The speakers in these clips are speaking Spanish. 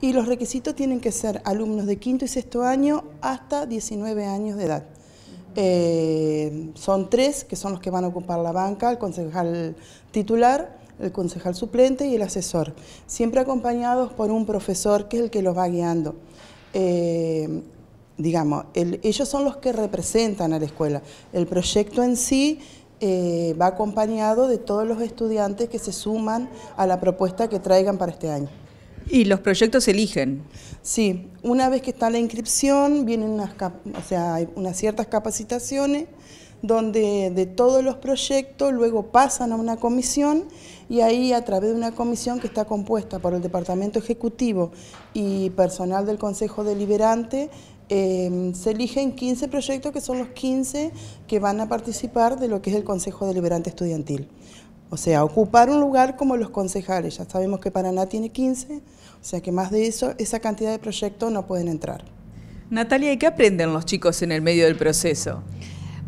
y los requisitos tienen que ser alumnos de quinto y sexto año hasta 19 años de edad. Eh, son tres que son los que van a ocupar la banca, el concejal titular, el concejal suplente y el asesor, siempre acompañados por un profesor que es el que los va guiando. Eh, digamos, ellos son los que representan a la escuela. El proyecto en sí eh, va acompañado de todos los estudiantes que se suman a la propuesta que traigan para este año. Y los proyectos se eligen. Sí, una vez que está la inscripción, vienen unas, ciertas capacitaciones donde de todos los proyectos luego pasan a una comisión y ahí a través de una comisión que está compuesta por el Departamento Ejecutivo y personal del Consejo Deliberante, em, se eligen 15 proyectos que son los 15 que van a participar de lo que es el Consejo Deliberante Estudiantil. O sea, ocupar un lugar como los concejales. Ya sabemos que Paraná tiene 15, o sea que más de eso, esa cantidad de proyectos no pueden entrar. Natalia, ¿y qué aprenden los chicos en el medio del proceso?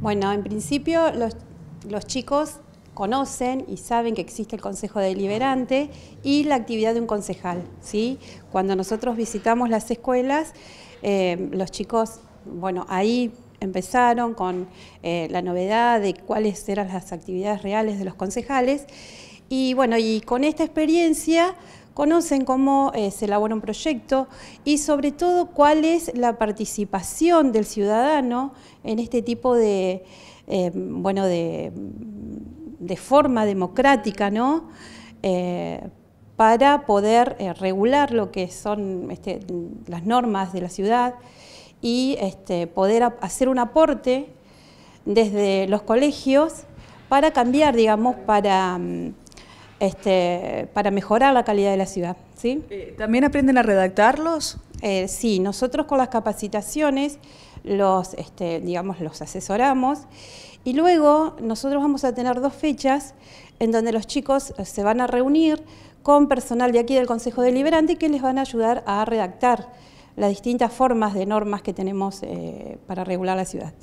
Bueno, en principio los, chicos conocen y saben que existe el Consejo Deliberante y la actividad de un concejal. ¿sí? Cuando nosotros visitamos las escuelas, eh, los chicos, bueno, ahí empezaron con eh, la novedad de cuáles eran las actividades reales de los concejales. Y bueno, y con esta experiencia conocen cómo eh, se elabora un proyecto y sobre todo cuál es la participación del ciudadano en este tipo de, eh, bueno, de, forma democrática, ¿no? para poder regular lo que son este, las normas de la ciudad y este, poder hacer un aporte desde los colegios para cambiar, digamos, para, mm, este, para mejorar la calidad de la ciudad. ¿sí? Eh, ¿También aprenden a redactarlos? Eh, sí, nosotros con las capacitaciones los, este, digamos, los asesoramos y luego nosotros vamos a tener dos fechas en donde los chicos eh, se van a reunir con personal de aquí del Consejo Deliberante que les van a ayudar a redactar las distintas formas de normas que tenemos eh, para regular la ciudad.